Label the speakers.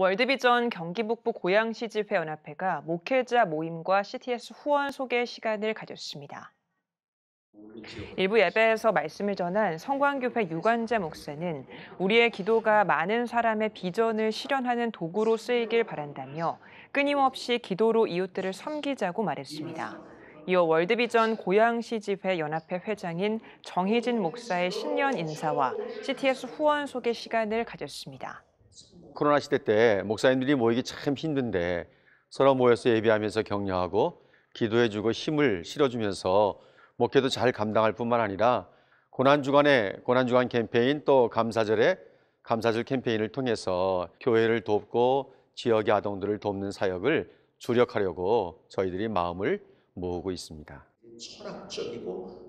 Speaker 1: 월드비전 경기북부 고양시집회연합회가 목회자 모임과 CTS 후원 소개 시간을 가졌습니다. 일부 예배에서 말씀을 전한 성광교회 유관재 목사는 우리의 기도가 많은 사람의 비전을 실현하는 도구로 쓰이길 바란다며 끊임없이 기도로 이웃들을 섬기자고 말했습니다. 이어 월드비전 고양시집회 연합회 회장인 정희진 목사의 신년 인사와 CTS 후원 소개 시간을 가졌습니다.
Speaker 2: 코로나 시대 때 목사님들이 모이기 참 힘든데 서로 모여서 예배하면서 격려하고 기도해주고 힘을 실어주면서 목회도 잘 감당할 뿐만 아니라 고난주간에 고난주간 캠페인 또 감사절에 감사절 캠페인을 통해서 교회를 돕고 지역의 아동들을 돕는 사역을 주력하려고 저희들이 마음을 모으고 있습니다.
Speaker 3: 철학적이고